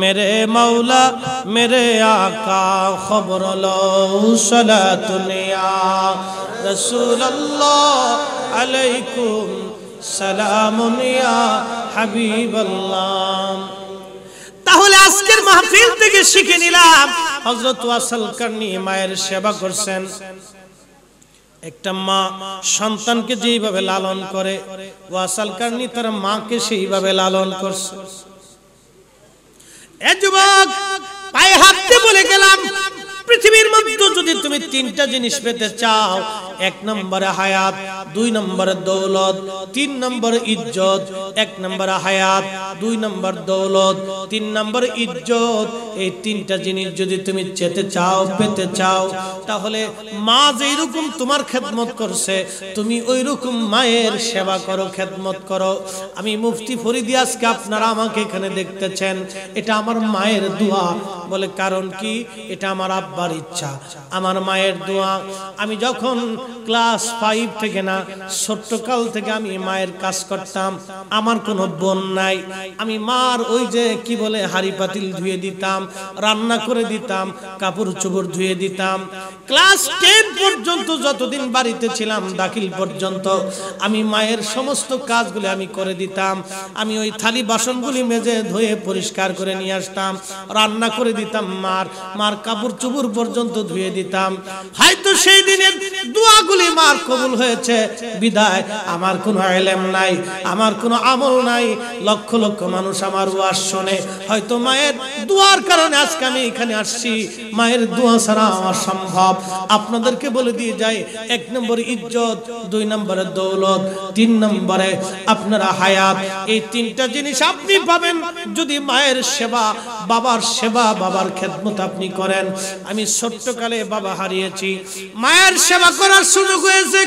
মেরে মৌলা মেরে আকা খবর লৌসলা তুনিয়া রসুল্লাহ আলাইকুম সালামুনিয়া হাবিবাল্লাহ তাহলে আজকের মাহফিল থেকে শিখে নিলাম হজরত ওয়াসাল কার্নি মায়ের সেবা করছেন একটা মা সন্তানকে যেইভাবে লালন করে ওয়াসাল কার্নি তার মাকে সেইভাবে লালন করছে যুবক পায়ে হাঁটতে বলে গেলাম পৃথিবীর মধ্যে যদি তুমি তিনটা জিনিস পেতে চাও এক নম্বরে হায়াত দুই নম্বর দৌলত তিন নম্বর ইজ্জত এক নম্বর হায়াত দুই নম্বর দৌলত তিন নম্বর ইজ্জত এই তিনটা জিনিস যদি তুমি চেতে চাও পেতে চাও তাহলে মা যেরকম তোমার খেদমত করছে তুমি ওই রকম মায়ের সেবা করো খেদমত করো আমি মুফতি ফরিদি আজকে আপনারা আমাকে এখানে দেখতেছেন এটা আমার মায়ের দোয়া বলে কারণ কি এটা আমার আব্বার ইচ্ছা আমার মায়ের দোয়া আমি যখন ক্লাস ফাইভ থেকে না ছোট্টকাল থেকে আমি মায়ের কাজ করতাম আমার কোনো বোন নাই আমি মার ওই যে কি বলে হাড়ি পাতিল ধুয়ে দিতাম রান্না করে দিতাম কাপড় চুপড় ধুয়ে দিতাম ক্লাস টেন পর্যন্ত যতদিন বাড়িতে ছিলাম দাখিল পর্যন্ত আমি মায়ের সমস্ত কাজগুলি আমি করে দিতাম আমি ওই থালি বাসনগুলি মেজে ধুয়ে পরিষ্কার করে নিয়ে আসতাম রান্না করে দিতাম মার মার কাপড় চুপুর পর্যন্ত ধুয়ে দিতাম হয়তো সেই দিনের দুয়া দোয়াগুলি মার কবুল হয়েছে বিদায় আমার কোনো এলেম নাই আমার কোনো আমল নাই লক্ষ লক্ষ মানুষ আমার ওয়াজ শোনে হয়তো মায়ের দোয়ার কারণে আজকে আমি এখানে আসছি মায়ের দোয়া ছাড়া আমার সম্ভব আপনাদেরকে বলে দিয়ে যাই এক নম্বরে ইজ্জত দুই নম্বরে দৌলত তিন নম্বরে আপনারা হায়াত এই তিনটা জিনিস আপনি পাবেন যদি মায়ের সেবা বাবার সেবা বাবার খেদমত আপনি করেন আমি ছোট্টকালে বাবা হারিয়েছি মায়ের সেবা করার সুযোগ হয়েছে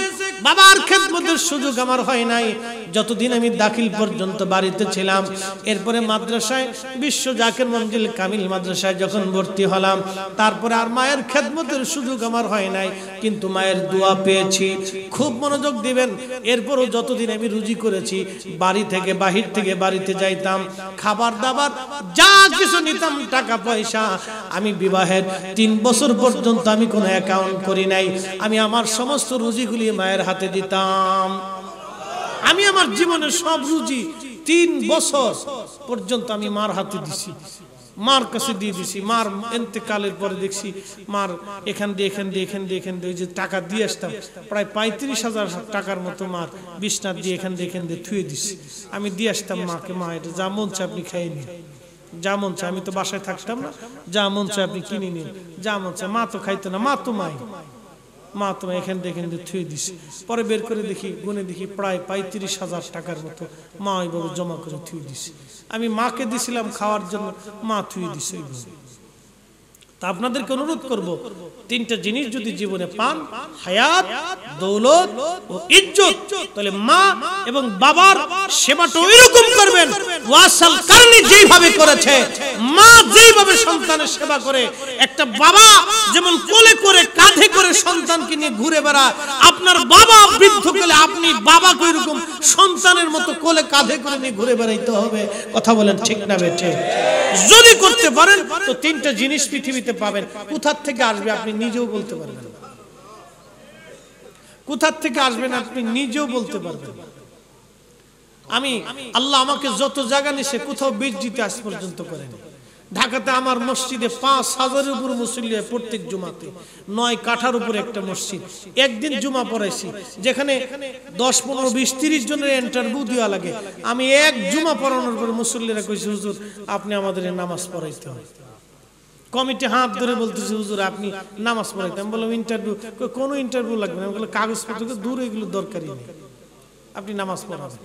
বাবার খেদমতের সুযোগ আমার হয় নাই যতদিন আমি দাখিল পর্যন্ত বাড়িতে ছিলাম এরপরে মাদ্রাসায় বিশ্ব জাকের মঞ্জিল কামিল মাদ্রাসায় যখন ভর্তি হলাম তারপরে আর মায়ের খেদমতের সুযোগ আমার হয় নাই কিন্তু মায়ের দোয়া পেয়েছি খুব মনোযোগ দিবেন এরপরও যতদিন আমি রুজি করেছি বাড়ি থেকে বাহির থেকে বাড়িতে যাইতাম খাবার দাবার যা কিছু নিতাম টাকা পয়সা আমি বিবাহের তিন বছর পর্যন্ত আমি কোনো অ্যাকাউন্ট করি নাই আমি আমার সমস্ত রুজিগুলি মায়ের হাতে দিতাম আমি আমার জীবনের সব রুজি তিন বছর পর্যন্ত আমি মার হাতে দিছি মার কাছে দিয়ে দিছি মার এতেকালের পরে দেখছি মার এখান দিয়ে এখান দিয়ে এখান দিয়ে এখান দিয়ে যে টাকা দিয়ে আসতাম প্রায় পঁয়ত্রিশ হাজার টাকার মতো মার বিছনার দিয়ে এখান দিয়ে এখান দিয়ে থুয়ে দিছি আমি দিয়ে আসতাম মাকে মা এটা যা মন চা আপনি খাই নিন যা মন চা আমি তো বাসায় থাকতাম না যা মন চা আপনি কিনে নিন যা মন চা মা তো খাইতো না মা তো মাই মা তোমার এখান থেকে এখান থেকে থুয়ে দিস পরে বের করে দেখি গুনে দেখি প্রায় পঁয়ত্রিশ হাজার টাকার মতো মা ওইভাবে জমা করে থুয়ে দিস আমি মাকে দিছিলাম খাওয়ার জন্য মা থুয়ে দিস ওইভাবে তা আপনাদেরকে অনুরোধ করব তিনটা জিনিস যদি জীবনে পান হায়াত দৌলত ও ইজ্জত তাহলে মা এবং বাবার সেবাটা ওইরকম করবেন ওয়াসাল কারনি যেভাবে করেছে মা যেভাবে সন্তানের সেবা করে একটা বাবা যেমন কোলে করে কাঁধে করে সন্তানকে নিয়ে ঘুরে বেড়ায় আপনার বাবা বৃদ্ধ কালে আপনি বাবা বাবাকে এরকম সন্তানের মতো কোলে কাঁধে করে নিয়ে ঘুরে বেড়াইতে হবে কথা বলেন ঠিক না বেঠে যদি করতে পারেন তো তিনটা জিনিস পৃথিবীতে পাবেন কোথার থেকে আসবে আপনি নিজেও বলতে পারবেন কোথার থেকে আসবেন আপনি নিজেও বলতে পারবেন আমি আল্লাহ আমাকে যত জায়গা নিছে কোথাও বীজ দিতে আজ পর্যন্ত করেনি ঢাকাতে আমার মসজিদে পাঁচ হাজারের উপর মুসল্লি হয় প্রত্যেক জুমাতে নয় কাঠার উপরে একটা মসজিদ একদিন জুমা পড়াইছি যেখানে দশ পনেরো বিশ তিরিশ জনের ইন্টারভিউ দেওয়া লাগে আমি এক জুমা পড়ানোর উপর মুসল্লিরা কইছি হুজুর আপনি আমাদের নামাজ পড়াইতে হয় কমিটি হাত ধরে বলতেছে হুজুর আপনি নামাজ পড়াইতে আমি বললাম ইন্টারভিউ কোনো ইন্টারভিউ লাগবে না আমি বললাম কাগজপত্র দূর এগুলো দরকারই নেই আপনি নামাজ পড়াবেন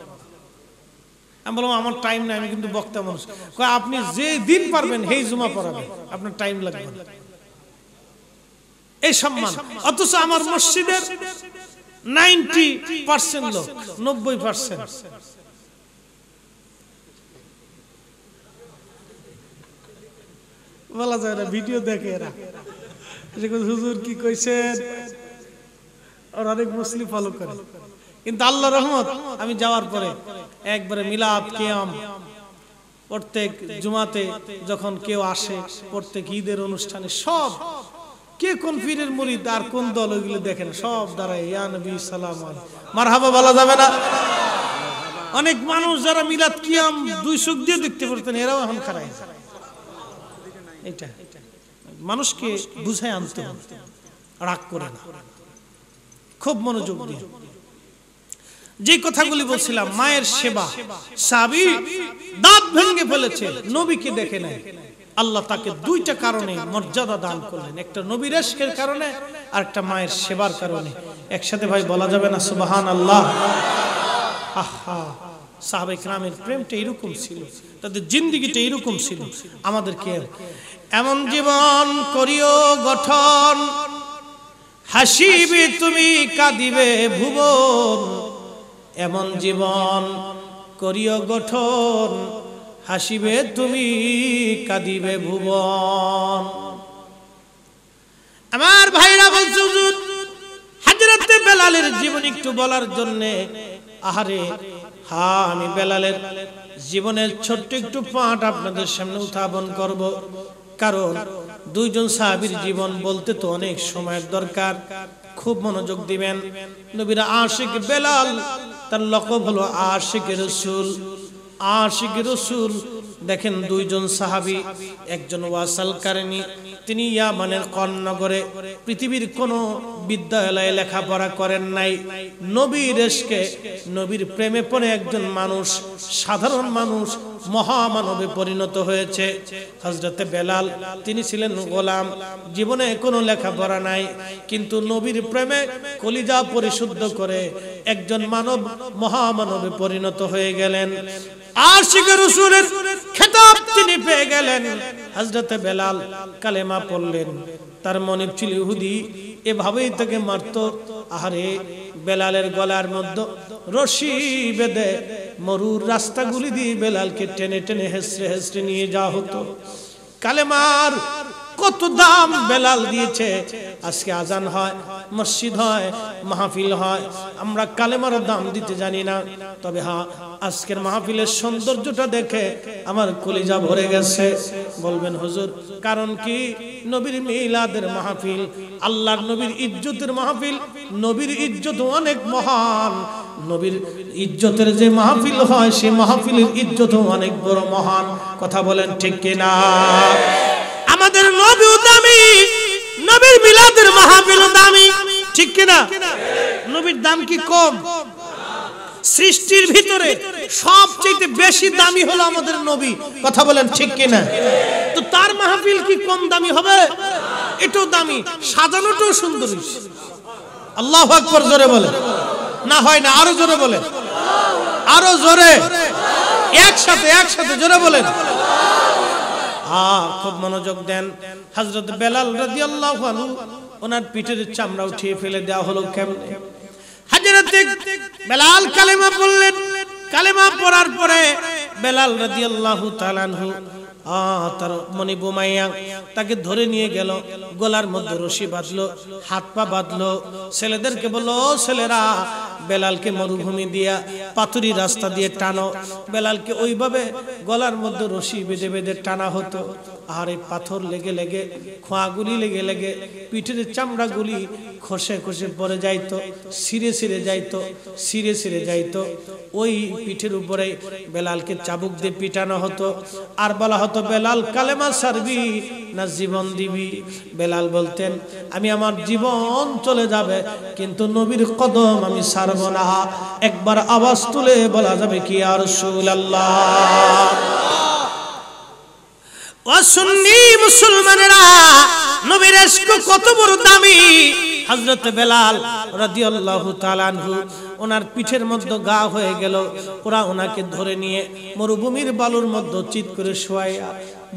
আমি বললাম আমার টাইম নাই আমি কিন্তু বক্তা মানুষ আপনি যে দিন পারবেন সেই জুমা পড়াবেন আপনার টাইম লাগবে এই সম্মান অথচ আমার মসজিদের নাইনটি পার্সেন্ট লোক নব্বই পার্সেন্ট বলা যায় না ভিডিও দেখে এরা হুজুর কি কইছেন আর অনেক মুসলিম ফলো করে কিন্তু আল্লাহ রহমত আমি যাওয়ার পরে একবারে মিলাপ কেয়াম প্রত্যেক জুমাতে যখন কেউ আসে প্রত্যেক ঈদের অনুষ্ঠানে সব কে কোন পীরের মুড়ি আর কোন দল ওইগুলো দেখেন সব দাঁড়ায় বলা যাবে না অনেক মানুষ যারা মিলাদ দুই দেখতে এরাও এখন এটা মানুষকে বুঝায় আনতে খুব মনোযোগ দিয়ে যে কথাগুলি বলছিলাম মায়ের সেবা সাবি দাঁত ভেঙে ফেলেছে নবীকে দেখে নেয় আল্লাহ তাকে দুইটা কারণে মর্যাদা দান করলেন একটা নবীর এশকের কারণে আর একটা মায়ের সেবার কারণে একসাথে ভাই বলা যাবে না সুবাহান আল্লাহ আহা সাহাবে গ্রামের প্রেমটা এরকম ছিল তাদের জিন্দিগিটা এরকম ছিল আমাদেরকে এমন জীবন করিও গঠন হাসিবে তুমি কাঁদিবে ভুবন এমন জীবন করিও গঠন হাসিবে তুমি কাঁদিবে ভুবন আমার ভাইরা বলছে হাজরতে বেলালের জীবন একটু বলার জন্যে আহারে হা আমি বেলালের জীবনের ছোট্ট একটু পাঠ আপনাদের সামনে উত্থাপন করব কারণ দুইজন সাহাবির জীবন বলতে তো অনেক সময়ের দরকার খুব মনোযোগ দিবেন নবীরা আশিক বেলাল তার লকব হলো আশিক রসুল আশিক রসুল দেখেন দুইজন সাহাবি একজন ওয়াসাল কারেনি তিনি ইয়ামানের কর্ণগরে পৃথিবীর কোন বিদ্যালয়ে লেখাপড়া করেন নাই নবীর এসকে নবীর প্রেমে পড়ে একজন মানুষ সাধারণ মানুষ মহামানবে পরিণত হয়েছে হজরতে বেলাল তিনি ছিলেন গোলাম জীবনে কোনো লেখাপড়া নাই কিন্তু নবীর প্রেমে কলিজা পরিশুদ্ধ করে একজন মানব মহামানবে পরিণত হয়ে গেলেন আর শিখে রসুলের খেতাব তিনি পেয়ে গেলেন হাজরতে বেলাল কালেমা পড়লেন তার মনে ছিল ইহুদি এভাবেই তাকে মারত আহারে বেলালের গলার মধ্যে রশি বেঁধে মরুর রাস্তাগুলি দিয়ে বেলালকে টেনে টেনে হেসরে হেসরে নিয়ে যাওয়া হতো কালেমার কত দাম বেলাল দিয়েছে আজকে আজান হয় মসজিদ হয় মাহফিল হয় আমরা কালেমার দাম দিতে জানি না তবে হ্যাঁ আজকের মাহফিলের সৌন্দর্যটা দেখে আমার কলিজা ভরে গেছে বলবেন হুজুর কারণ কি নবীর মিলাদের মাহফিল আল্লাহর নবীর ইজ্জতের মাহফিল নবীর ইজ্জত অনেক মহান নবীর ইজ্জতের যে মাহফিল হয় সে মাহফিলের ইজ্জত অনেক বড় মহান কথা বলেন ঠিক কিনা আমাদের নবীও দামি নবীর মিলাদের মাহফিল দামি ঠিক কিনা নবীর দাম কি কম সৃষ্টির ভিতরে সবচেয়ে বেশি দামি হলো আমাদের নবী কথা বলেন ঠিক কিনা তো তার মাহফিল কি কম দামি হবে এটাও দামি সাজানোটাও সুন্দর আল্লাহ আকবার জোরে বলে না হয় না আরো জোরে বলে আরো জোরে একসাথে একসাথে জোরে বলেন আর খুব মনোযোগ দেন হজরত বেলাল রাজি আল্লাহ ওনার পিঠের চামড়া উঠিয়ে ফেলে দেওয়া হলো কেমনে হাজরত বেলাল কালেমা পড়লেন কালেমা পড়ার পরে বেলাল রাজি আল্লাহ তালানহু তার মনি বোমাইয়া তাকে ধরে নিয়ে গেল গলার মধ্যে রশি বাঁধলো হাত পা বাঁধলো ছেলেদেরকে বললো ছেলেরা বেলালকে মরুভূমি দিয়া পাতুরি রাস্তা দিয়ে টানো বেলালকে ওইভাবে গলার মধ্যে রশি বেঁধে বেঁধে টানা হতো আর এই পাথর লেগে লেগে খোঁয়াগুলি লেগে লেগে পিঠের চামড়াগুলি খসে খসে পরে যাইতো সিরে সিরে যাইতো সিরে সিরে যাইতো ওই পিঠের উপরে বেলালকে চাবুক দিয়ে পিটানো হতো আর বলা হতো বেলাল কালেমা সারবি না জীবন দিবি বেলাল বলতেন আমি আমার জীবন চলে যাবে কিন্তু নবীর কদম আমি সারব না একবার আওয়াজ তুলে বলা যাবে কি আর সুল আল্লাহ মুসলমানেরা নবীর কত বড় দামি হজরত বেলাল রাদিয়াল্লাহু তালানহু ওনার পিঠের মধ্যে গা হয়ে গেল ওরা ওনাকে ধরে নিয়ে মরুভূমির বালুর মধ্যে চিত করে শোয়াইয়া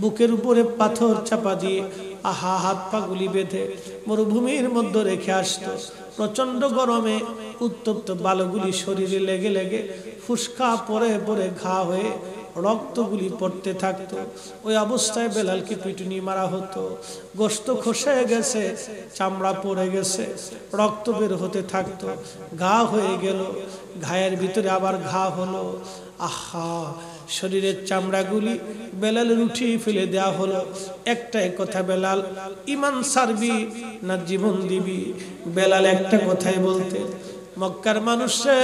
বুকের উপরে পাথর চাপা দিয়ে আহা হাত পা গুলি বেঁধে মরুভূমির মধ্যে রেখে আসতো প্রচন্ড গরমে উত্তপ্ত বালুগুলি শরীরে লেগে লেগে ফুসকা পরে পরে ঘা হয়ে রক্তগুলি পড়তে থাকতো ওই অবস্থায় বেলালকে পিটুনি মারা হতো গোস্ত খসে গেছে চামড়া পড়ে গেছে রক্ত বের হতে থাকতো ঘা হয়ে গেল ঘায়ের ভিতরে আবার ঘা হলো আহা শরীরের চামড়াগুলি বেলাল উঠিয়ে ফেলে দেয়া হলো একটাই কথা বেলাল ইমান সারবি না জীবন দিবি বেলাল একটা কথাই বলতে মক্কার মানুষে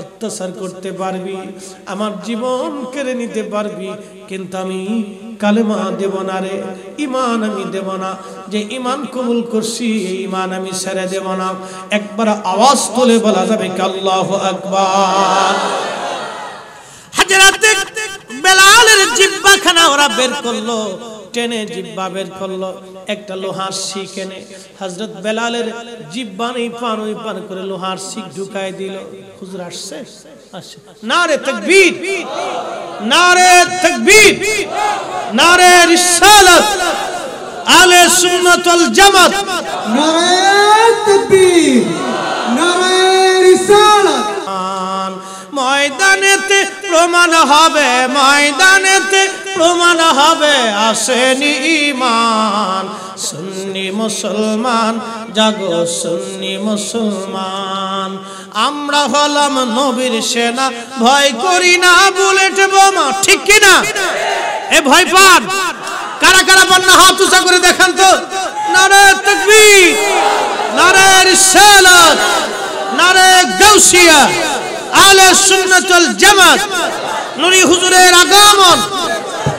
অত্যাচার করতে পারবি আমার জীবন কেড়ে নিতে পারবি কিন্তু আমি কালেমা দেব না রে ইমান আমি দেব না যে ইমান কবুল করছি এই ইমান আমি সেরে দেব না একবার আওয়াজ তোলে বলা যাবে কাল্লাহ আকবার হাজারাতে বেলালের জিব্বাখান ওরা বের করলো টেনে জিব্বা বের করলো একটা লোহার শিখ এনে হজরত বেলালের জিব্বা নেই পান ওই পান করে লোহার শিখ ঢুকাই দিল হুজুর আসছে তকবীর তকবীর রিসালাত আলে সুন্নাত ওয়াল জামাত না তকবীর না রিসালাত ময়দানেতে প্রমাণ হবে ময়দানেতে প্রমাণ হবে আসেনি ইমান সুন্নি মুসলমান জাগ সুন্নি মুসলমান আমরা হলাম নবীর সেনা ভয় করি না বুলেট বোমা ঠিক কিনা এ ভয় পান কারা কারা বন্যা হাত উঁচা করে দেখান তো নারে তকবীর নারে রিসালাত নারে গাউসিয়া আলে সুন্নাতুল জামাত নুরি হুজুরের আগমন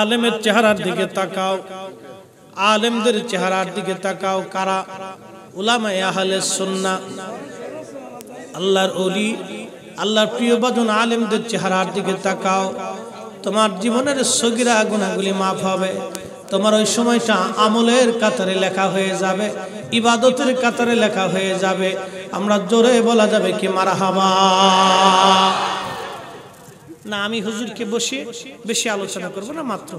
আলেমের চেহারার দিকে তাকাও আলেমদের চেহারার দিকে তাকাও কারা উলামায় আহলে সুন্না আল্লাহর অলি আল্লাহর প্রিয় বাজন আলেমদের চেহারার দিকে তাকাও তোমার জীবনের সগিরা গুণাগুলি মাফ হবে তোমার ওই সময়টা আমলের কাতারে লেখা হয়ে যাবে ইবাদতের কাতারে লেখা হয়ে যাবে আমরা জোরে বলা যাবে কি মারা হাবা না আমি হুজুরকে বসে বেশি আলোচনা করব না মাত্র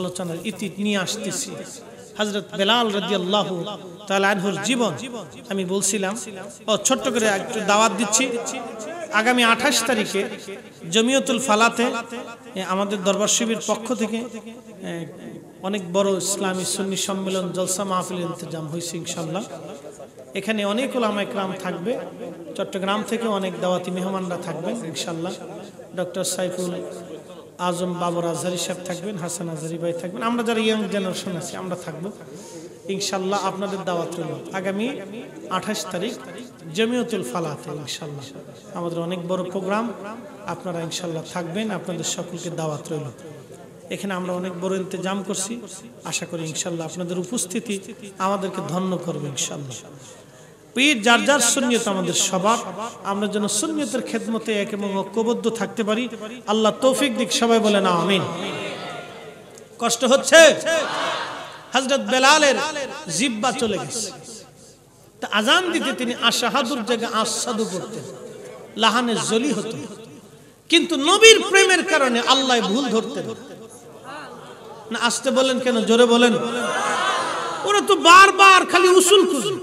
আলোচনার ইতি নিয়ে আসতেছি হজরত বেলাল রাজি আল্লাহ জীবন আমি বলছিলাম ও ছোট্ট করে একটু দাওয়াত দিচ্ছি আগামী আঠাশ তারিখে জমিয়তুল ফালাতে আমাদের দরবার শিবির পক্ষ থেকে অনেক বড় ইসলামী সুন্নি সম্মেলন জলসা মাহফিল ইন্তজাম হয়েছে ইনশাল্লাহ এখানে অনেক ওলামা একরাম থাকবে চট্টগ্রাম থেকে অনেক দাওয়াতি মেহমানরা থাকবেন ইনশাল্লাহ ডক্টর সাইফুল আজম বাবর আজহারি সাহেব থাকবেন হাসান আজহারি ভাই থাকবেন আমরা যারা ইয়াং জেনারেশন আছি আমরা থাকবো ইনশাল্লাহ আপনাদের দাওয়াত রইল আগামী আঠাশ তারিখ জমিয়তুল ফালাতে ইনশাল্লাহ আমাদের অনেক বড় প্রোগ্রাম আপনারা ইনশাল্লাহ থাকবেন আপনাদের সকলকে দাওয়াত রইল এখানে আমরা অনেক বড় ইন্তজাম করছি আশা করি ইনশাল্লাহ আপনাদের উপস্থিতি আমাদেরকে ধন্য করবে ইনশাল্লাহ পীর যার যার সুনিয়ত আমাদের সবার আমরা যেন সুনিয়তের খেদমতে এক এবং ঐক্যবদ্ধ থাকতে পারি আল্লাহ তৌফিক দিক সবাই বলে না আমিন কষ্ট হচ্ছে হজরত বেলালের জিব্বা চলে গেছে তা আজান দিতে তিনি আশাহাদুর জায়গায় আসাদু করতেন লাহানে জলি হতো কিন্তু নবীর প্রেমের কারণে আল্লাহ ভুল ধরতেন না আসতে বলেন কেন জোরে বলেন ওরা তো বারবার খালি উসুল খুঁজুন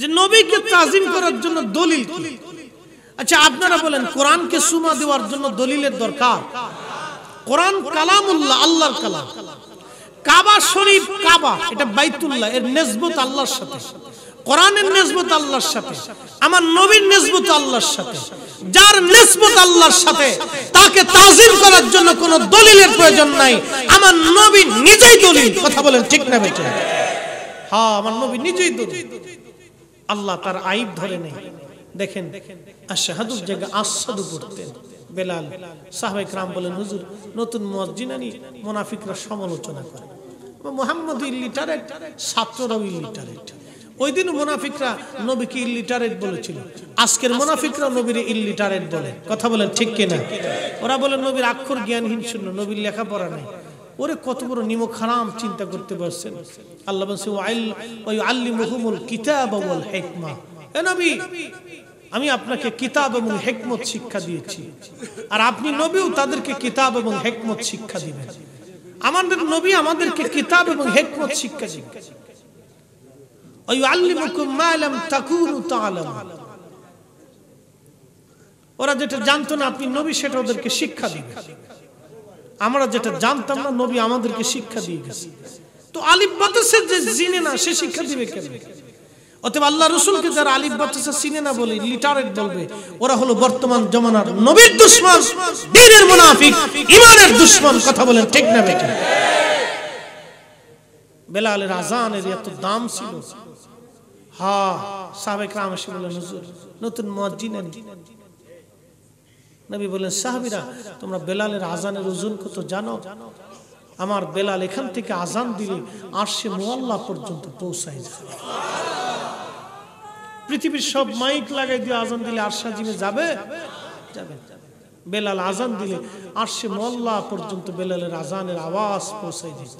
যে নবীকে তাজিম করার জন্য দলিল আচ্ছা আপনারা বলেন কোরআনকে সুমা দেওয়ার জন্য দলিলের দরকার কোরআন কালামুল্লাহ আল্লাহর কালাম কাবা শরীফ কাবা এটা বাইতুল্লাহ এর নেসবত আল্লাহর সাথে কোরআনের নেসবত আল্লাহর সাথে আমার নবীর নেসবত আল্লাহর সাথে যার নেসবত আল্লাহর সাথে তাকে তাজিম করার জন্য কোনো দলিলের প্রয়োজন নাই আমার নবী নিজেই দলিল কথা বলেন ঠিক না বেটে হ্যাঁ আমার নবী নিজেই দলিল আল্লাহ তার আইব ধরে নেই দেখেন দেখেন বেলাল সাহেব রাম বলেন হুজুর নতুন আনি মোনাফিকরা সমালোচনা করে মোহাম্মদ ইলিটারেট ছাত্ররাও ইলিটারেট ওই দিন মোনাফিকরা নবীকে ইলিটারেট বলেছিল আজকের মোনাফিকরা নবীর ইলিটারেট বলে কথা বলেন ঠিক কিনা ওরা বলে নবীর আক্ষর জ্ঞানহীন শূন্য নবীর লেখাপড়া নেই ওরে কত বড় নিমক হারাম চিন্তা করতে পারছেন আল্লাহ আল্লিমুল কিতাব ওয়াল হিকমা আমি আপনাকে কিতাব এবং হেকমত শিক্ষা দিয়েছি আর আপনি নবীও তাদেরকে কিতাব এবং হেকমত শিক্ষা দিবেন আমাদের নবী আমাদেরকে কিতাব এবং হেকমত শিক্ষা শিক্ষা ওরা যেটা জানতো না আপনি নবী সেটা ওদেরকে শিক্ষা দিবেন আমরা যেটা জানতাম না নবী আমাদেরকে শিক্ষা দিয়ে গেছে তো আলিফ বাতাসের যে জিনে না সে শিক্ষা দিবে কেন অতএব আল্লাহ রসুলকে যারা আলিফ বাতাসের চিনে না বলে লিটারেট বলবে ওরা হলো বর্তমান জমানার নবীর দুশ্মন দিনের মুনাফিক ইমানের দুশ্মন কথা বলেন ঠিক না বেটা বেলালের আজানের এত দাম ছিল হা সাবেক রাম এসে বলেন হুজুর নতুন মসজিদ নবী বললেন সাহাবিরা তোমরা বেলালের আজানের ওজন কত জানো আমার বেলাল এখান থেকে আজান দিলে আরশে মোয়াল্লা পর্যন্ত পৌঁছায় যাবে পৃথিবীর সব মাইক লাগাই দিয়ে আজান দিলে আরশা জিমে যাবে যাবে বেলাল আজান দিলে আরশে মোয়াল্লা পর্যন্ত বেলালের আজানের আওয়াজ পৌঁছায় যেত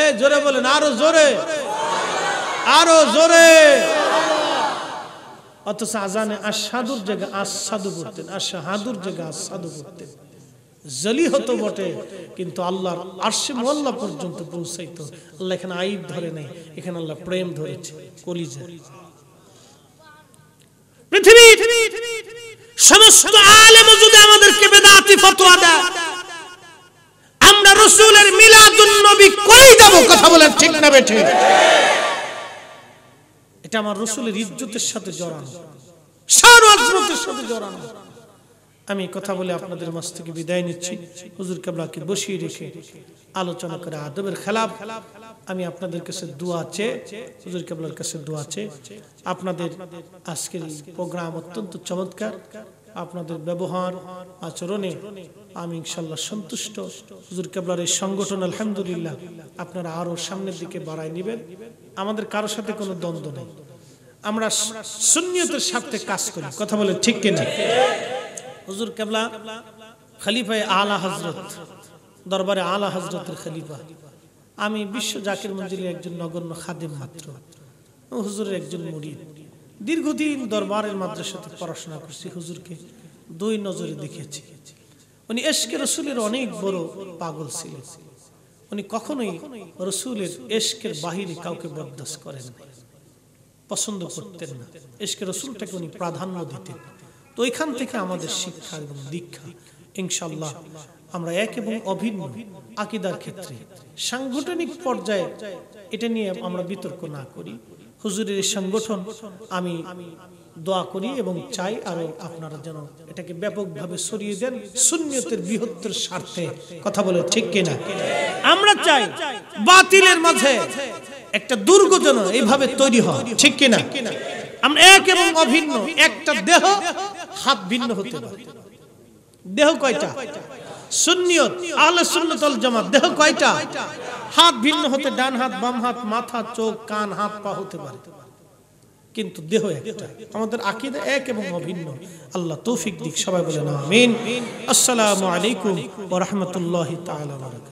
এ জোরে বলেন আরো জোরে আরো জোরে অথচ আজানে আসাদুর জায়গা আসাদু করতেন আসাহাদুর জায়গা আসাদু করতেন জলি হতো বটে কিন্তু আল্লাহর আর্শে মোল্লা পর্যন্ত পৌঁছাইতো আল্লাহ এখানে আইব ধরে নেই এখানে আল্লাহ প্রেম ধরেছে কলিজা পৃথিবী সমস্ত আলেম যদি আমাদেরকে বেদাতি ফতোয়া দেয় আমরা রসুলের মিলাদুন নবী কই দেব কথা বলার ঠিক না বেঠে এটা আমার রসুলের ইজ্জতের সাথে জড়ানো সাথে আমি কথা বলে আপনাদের মাছ থেকে বিদায় নিচ্ছি হুজুর কেবলাকে বসিয়ে রেখে আলোচনা করে আদবের খেলাপ আমি আপনাদের কাছে দোয়া চেয়ে হুজুর কেবলার কাছে দোয়া চে আপনাদের আজকের প্রোগ্রাম অত্যন্ত চমৎকার আপনাদের ব্যবহার আচরণে আমি ইনশাল্লাহ সন্তুষ্ট হুজুর কেবলার এই সংগঠন আলহামদুলিল্লাহ আপনারা আরো সামনের দিকে বাড়ায় নেবেন আমাদের কারোর সাথে কোনো দ্বন্দ্ব নেই আমরা শূন্যতের সাথে কাজ করি কথা বলে ঠিক কিনা হুজুর কেবলা খালিফায় আলা হজরত দরবারে আলা হজরতের খালিফা আমি বিশ্ব জাকির মঞ্জিলের একজন নগণ্য খাদেম মাত্র হুজুরের একজন মুড়ি দীর্ঘদিন দরবারের মাদ্রাসাতে পড়াশোনা করছি হুজুরকে দুই নজরে দেখেছি উনি এসকে রসুলের অনেক বড় পাগল ছিলেন উনি কখনোই রসুলের এশকের বাহিরে কাউকে বরদাস্ত করেন পছন্দ করতেন না এশকে রসুলটাকে উনি প্রাধান্য দিতেন তো এখান থেকে আমাদের শিক্ষা এবং দীক্ষা ইনশাল্লাহ আমরা এক এবং অভিন্ন আকিদার ক্ষেত্রে সাংগঠনিক পর্যায়ে এটা নিয়ে আমরা বিতর্ক না করি হুজুরের সংগঠন আমি দোয়া করি এবং চাই আরো আপনারা যেন এটাকে ব্যাপকভাবে সরিয়ে দেন শূন্যতের বৃহত্তর স্বার্থে কথা বলে ঠিক কিনা আমরা চাই বাতিলের মাঝে একটা দুর্গ যেন এইভাবে তৈরি হয় ঠিক কিনা আমরা এক এবং অভিন্ন একটা দেহ হাত ভিন্ন হতে পারে দেহ কয়টা শূন্যত আহলে সুন্নাত ওয়াল জামাত দেহ কয়টা হাত ভিন্ন হতে ডান হাত বাম হাত মাথা চোখ কান হাত পা হতে পারে কিন্তু দেহ একটা আমাদের আকিদে এক এবং অভিন্ন আল্লাহ তৌফিক দিক সবাই না আমিন আসসালামু আলাইকুম ওয়া রাহমাতুল্লাহি তাআলা